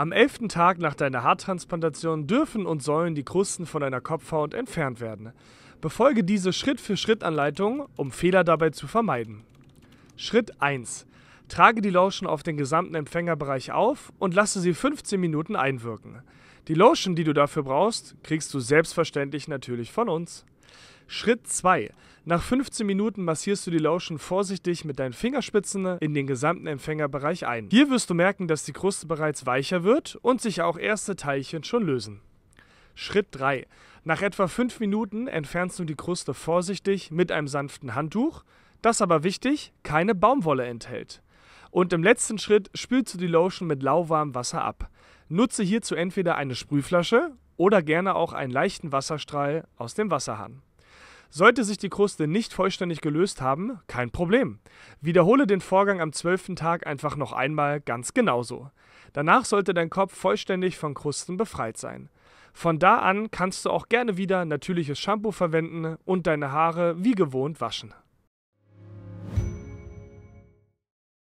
Am elften Tag nach deiner Haartransplantation dürfen und sollen die Krusten von deiner Kopfhaut entfernt werden. Befolge diese Schritt-für-Schritt-Anleitung, um Fehler dabei zu vermeiden. Schritt 1. Trage die Lotion auf den gesamten Empfängerbereich auf und lasse sie 15 Minuten einwirken. Die Lotion, die du dafür brauchst, kriegst du selbstverständlich natürlich von uns. Schritt 2. Nach 15 Minuten massierst du die Lotion vorsichtig mit deinen Fingerspitzen in den gesamten Empfängerbereich ein. Hier wirst du merken, dass die Kruste bereits weicher wird und sich auch erste Teilchen schon lösen. Schritt 3. Nach etwa 5 Minuten entfernst du die Kruste vorsichtig mit einem sanften Handtuch, das aber wichtig, keine Baumwolle enthält. Und im letzten Schritt spülst du die Lotion mit lauwarmem Wasser ab. Nutze hierzu entweder eine Sprühflasche oder gerne auch einen leichten Wasserstrahl aus dem Wasserhahn. Sollte sich die Kruste nicht vollständig gelöst haben, kein Problem. Wiederhole den Vorgang am zwölften Tag einfach noch einmal ganz genauso. Danach sollte dein Kopf vollständig von Krusten befreit sein. Von da an kannst du auch gerne wieder natürliches Shampoo verwenden und deine Haare wie gewohnt waschen.